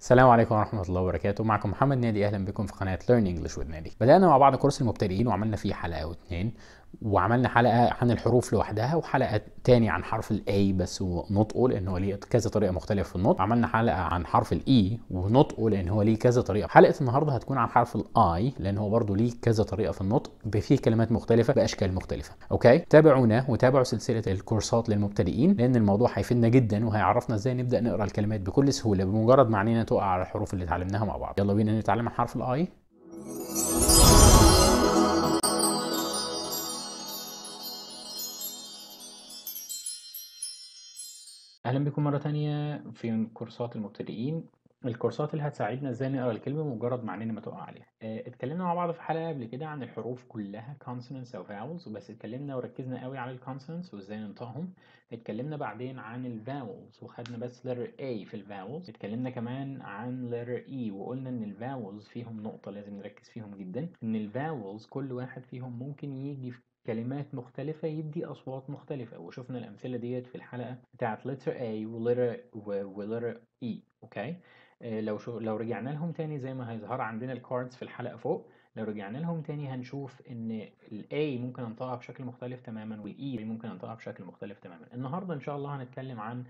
السلام عليكم ورحمة الله وبركاته معكم محمد نادي أهلا بكم في قناة Learn English with نادي بدأنا مع بعض كورس المبتدئين وعملنا فيه حلقة أو اتنين وعملنا حلقه عن الحروف لوحدها وحلقه تاني عن حرف الاي بس ونطقه لان هو ليه كذا طريقه مختلفه في النطق عملنا حلقه عن حرف الاي e ونطقه لان هو ليه كذا طريقه حلقه النهارده هتكون عن حرف الاي لان هو برده ليه كذا طريقه في النطق بفي كلمات مختلفه باشكال مختلفه اوكي تابعونا وتابعوا سلسله الكورسات للمبتدئين لان الموضوع هيفيدنا جدا وهيعرفنا ازاي نبدا نقرا الكلمات بكل سهوله بمجرد ما عينينا تقع على الحروف اللي اتعلمناها مع بعض يلا بينا نتعلم عن حرف الاي أهلا بكم مرة تانية في كورسات المبتدئين الكورسات اللي هتساعدنا ازاي نقرا الكلمة مجرد ما ما تقع عليها آه، اتكلمنا مع بعض في حلقة قبل كده عن الحروف كلها consonants أو vowels بس اتكلمنا وركزنا قوي على الكونسوننتس وازاي ننطقهم اتكلمنا بعدين عن الفاولز وخدنا بس letter A في الفاولز اتكلمنا كمان عن letter E وقلنا ان الفاولز فيهم نقطة لازم نركز فيهم جدا ان الفاولز كل واحد فيهم ممكن يجي في كلمات مختلفة يدي أصوات مختلفة وشفنا الأمثلة ديت في الحلقة بتاعت letter A و letter E أوكي آه، لو شو لو رجعنا لهم تاني زي ما هيظهر عندنا الكاردز في الحلقة فوق لو رجعنا لهم تاني هنشوف ان ال A ممكن انطقها بشكل مختلف تماما وال E ممكن انطقها بشكل مختلف تماما النهارده ان شاء الله هنتكلم عن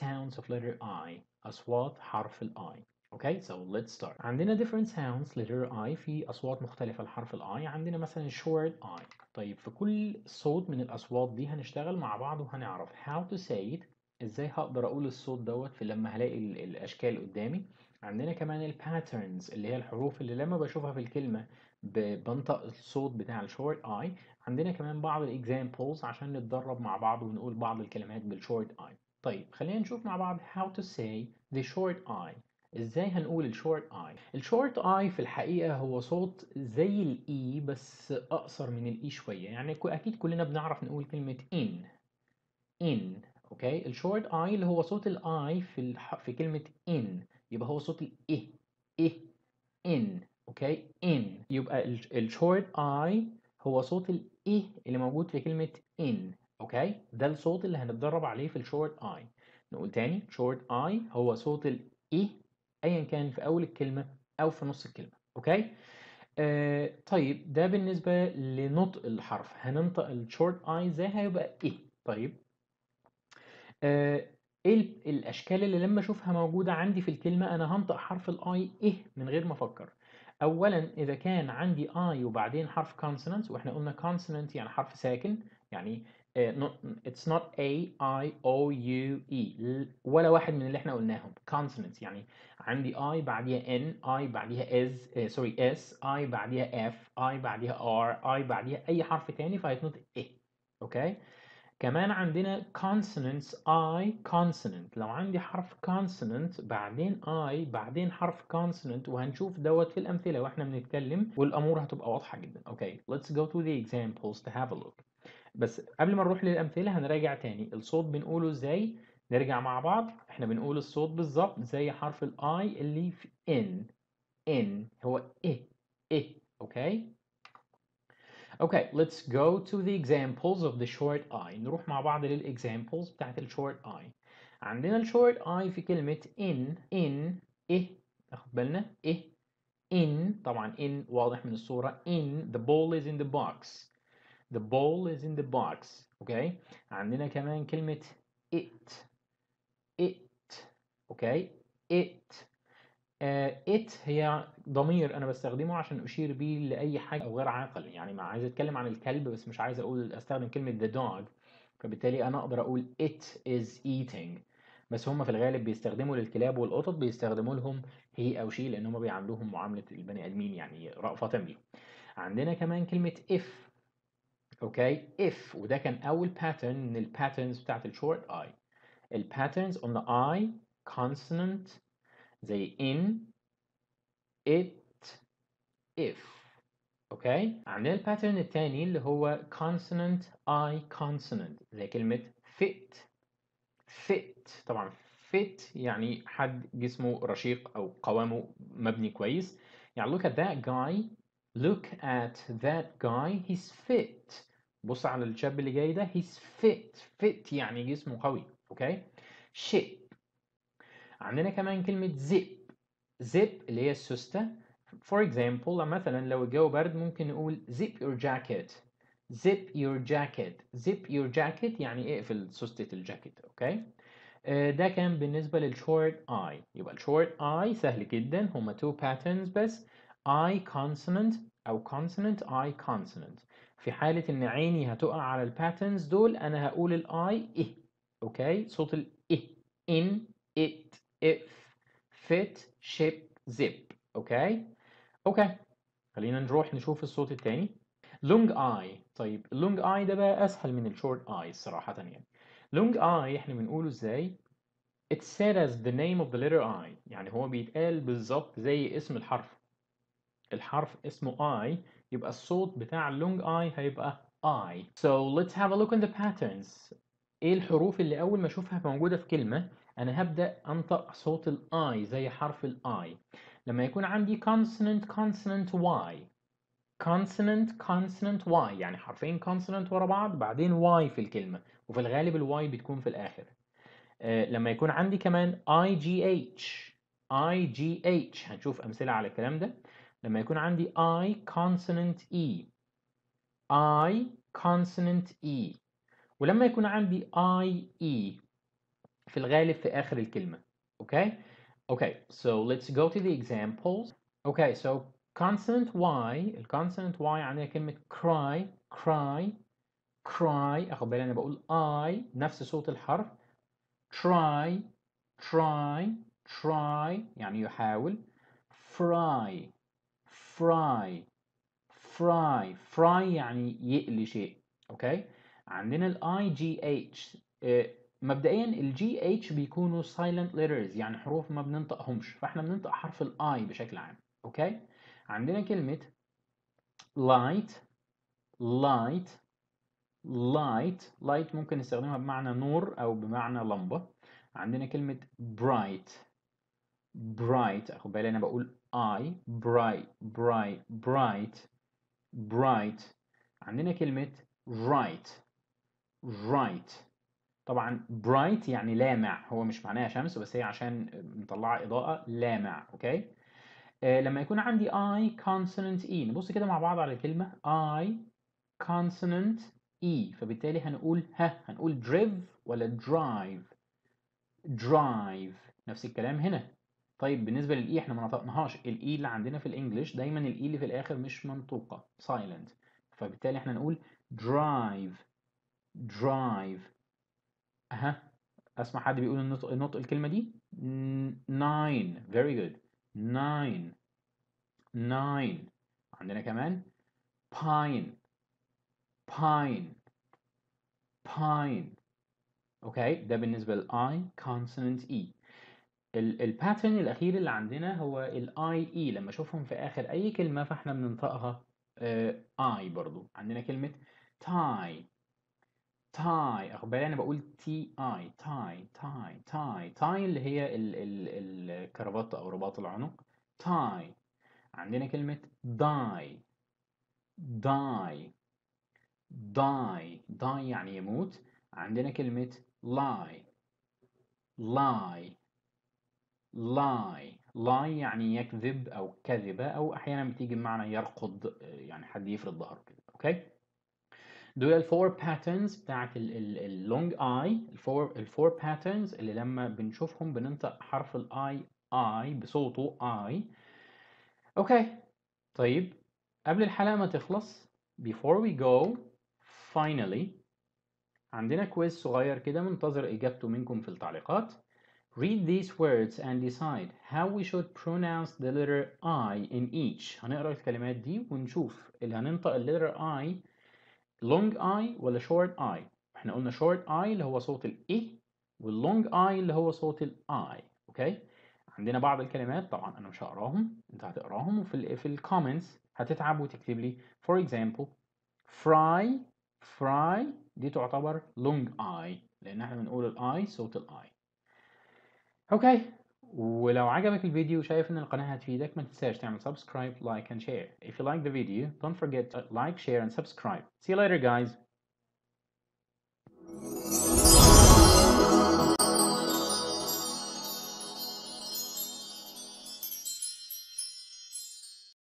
sounds of letter I اصوات حرف ال I Okay, so let's start. عندنا different sounds letter I في أصوات مختلفة لحرف ال I عندنا مثلا short I طيب في كل صوت من الأصوات دي هنشتغل مع بعض وهنعرف how to say it ازاي هقدر أقول الصوت دوت في لما هلاقي الأشكال قدامي عندنا كمان ال patterns اللي هي الحروف اللي لما بشوفها في الكلمة بنطق الصوت بتاع الشورت I. عندنا كمان بعض الاكزامبلز عشان نتدرب مع بعض ونقول بعض الكلمات بالشورت I. طيب خلينا نشوف مع بعض how to say the short I ازاي هنقول الشورت اي الشورت اي في الحقيقه هو صوت زي الاي e بس اقصر من الاي e شويه يعني اكيد كلنا بنعرف نقول كلمه ان ان اوكي الشورت اي اللي هو صوت الاي في الح... في كلمه ان يبقى هو صوت الايه ايه ان اوكي ان يبقى الشورت اي هو صوت الايه e اللي موجود في كلمه ان اوكي ده الصوت اللي هنتدرب عليه في الشورت اي نقول تاني شورت اي هو صوت الايه ايا كان في اول الكلمه او في نص الكلمه اوكي آه طيب ده بالنسبه لنطق الحرف هننطق الشورت اي ازاي هيبقى ايه طيب آه ايه الاشكال اللي لما اشوفها موجوده عندي في الكلمه انا هنطق حرف الاي ايه من غير ما افكر اولا اذا كان عندي اي وبعدين حرف كونسوننت واحنا قلنا كونسوننت يعني حرف ساكن يعني اتس نوت اي اي او يو اي ولا واحد من اللي احنا قلناهم consonants يعني عندي اي بعديها ان اي بعديها از سوري اس اي بعديها اف اي بعديها ار اي بعديها اي حرف تاني فهيتنطق اي اوكي كمان عندنا consonants I consonant لو عندي حرف consonant بعدين I بعدين حرف consonant وهنشوف دوت في الأمثلة واحنا بنتكلم والأمور هتبقى واضحة جدا. Okay, let's go to the examples to have a look. بس قبل ما نروح للأمثلة هنراجع تاني الصوت بنقوله ازاي نرجع مع بعض احنا بنقول الصوت بالظبط زي حرف الاي اللي في ان ان هو ايه ايه اوكي اوكي let's go to the examples of the short اي نروح مع بعض للاكزامبلز بتاعت الشورت اي عندنا الشورت اي في كلمة ان ان ايه ناخد بالنا ايه ان طبعا ان واضح من الصورة ان the ball is in the box The ball is in the box اوكي عندنا كمان كلمة it it اوكي it uh, it هي ضمير انا بستخدمه عشان اشير بيه لاي حاجة او غير عاقل يعني ما عايز اتكلم عن الكلب بس مش عايز اقول استخدم كلمة the dog فبالتالي انا اقدر اقول it is eating بس هم في الغالب بيستخدموا للكلاب والقطط بيستخدموا لهم هي او شي لان هم بيعاملوهم معامله البني ادمين يعني رأفة بيهم عندنا كمان كلمه if okay if وده كان أول pattern من ال patterns بتاعة ال short i ال patterns on the i consonant زي in it if okay And ال pattern التاني اللي هو consonant i consonant زي كلمة fit fit طبعا fit يعني حد جسمه رشيق أو قوامه مبني كويس يعني look at that guy look at that guy he's fit بص على الشاب اللي جاي ده he's fit fit يعني جسمه قوي اوكي shape عندنا كمان كلمة zip zip اللي هي السوستة for example مثلا لو الجو برد ممكن نقول zip your jacket zip your jacket zip your jacket يعني اقفل سوستة الجاكيت اوكي آه، ده كان بالنسبة للشورت اي يبقى الشورت اي سهل جدا هما two patterns بس اي consonant او consonant I consonant في حاله ان عيني هتقع على الباترنز دول انا هقول الـ I ايه اوكي صوت إيه ان ات اف فيت شيب زيب اوكي اوكي خلينا نروح نشوف الصوت التاني لونج اي طيب اللونج اي ده بقى اسهل من الشورت اي صراحه يعني لونج اي احنا بنقوله ازاي It's said as the name of the letter I يعني هو بيتقال بالظبط زي اسم الحرف الحرف اسمه I يبقى الصوت بتاع اللونج I هيبقى I so let's have a look in the patterns ايه الحروف اللي اول ما اشوفها موجوده في كلمه انا هبدا انطق صوت الاي زي حرف الاي لما يكون عندي consonant consonant y consonant consonant y يعني حرفين consonant ورا بعض بعدين y في الكلمه وفي الغالب الواي بتكون في الاخر آه لما يكون عندي كمان igh igh هنشوف امثله على الكلام ده لما يكون عندي I consonant E I consonant E ولما يكون عندي I E في الغالب في آخر الكلمة okay okay so let's go to the examples okay so consonant Y consonant Y عندها كلمة cry cry cry أخذ بالي أنا بقول I نفس صوت الحرف try try try يعني يحاول fry فراي فراي فراي يعني يقلي شيء اوكي عندنا الاي جي h آه، مبدئيا ال g h بيكونوا silent letters يعني حروف ما بننطقهمش فاحنا بننطق حرف الاي بشكل عام اوكي عندنا كلمه light light light light ممكن نستخدمها بمعنى نور او بمعنى لمبه عندنا كلمه bright bright اخد بالي انا بقول I bright bright bright bright عندنا كلمة right right طبعا bright يعني لامع هو مش معناها شمس بس هي عشان مطلعة إضاءة لامع اوكي آه لما يكون عندي I consonant E نبص كده مع بعض على الكلمة I consonant E فبالتالي هنقول ها هنقول drive ولا drive drive نفس الكلام هنا طيب بالنسبه للاي احنا ما نطقناهاش الاي اللي عندنا في الانجليش دايما الاي اللي في الاخر مش منطوقه silent فبالتالي احنا نقول drive drive اها اسمع حد بيقول النطق النطق الكلمه دي nine very good nine nine عندنا كمان pine pine pine اوكي okay. ده بالنسبه للاي consonant e الباترن الاخير اللي عندنا هو الاي اي e. لما اشوفهم في اخر اي كلمه فاحنا بننطقها اي آه، برضو عندنا كلمه تاي تاي اخد بالي انا بقول تي اي تاي تاي تاي تاي اللي هي ال ال الكرافته او رباط العنق تاي عندنا كلمه داي داي داي داي يعني يموت عندنا كلمه لاي لاي lie lie يعني يكذب أو كذبة أو أحيانا بتيجي بمعنى يرقض يعني حد يفرض ظهره كده أوكي دول الفور باترنز بتاعت اللونج اي الفور الفور باترنز اللي لما بنشوفهم بننطق حرف الاي اي بصوته اي اوكي طيب قبل الحلقه ما تخلص before we go finally عندنا كويز صغير كده منتظر اجابته منكم في التعليقات Read these words and decide how we should pronounce the letter I in each هنقرأ الكلمات دي ونشوف اللي هننطق الليتر I long I ولا short I احنا قلنا short I اللي هو صوت ال E واللong I اللي هو صوت ال I اوكي عندنا بعض الكلمات طبعا انا مش هقراهم انت هتقراهم وفي ال في ال comments هتتعب وتكتب لي for example fry fry دي تعتبر long I لان احنا بنقول ال I صوت ال I اوكي ولو عجبك الفيديو وشايف ان القناة هتفيدك ما تنساش تعمل subscribe, like and share. If you like the video, don't forget to like, share and subscribe. See you later guys.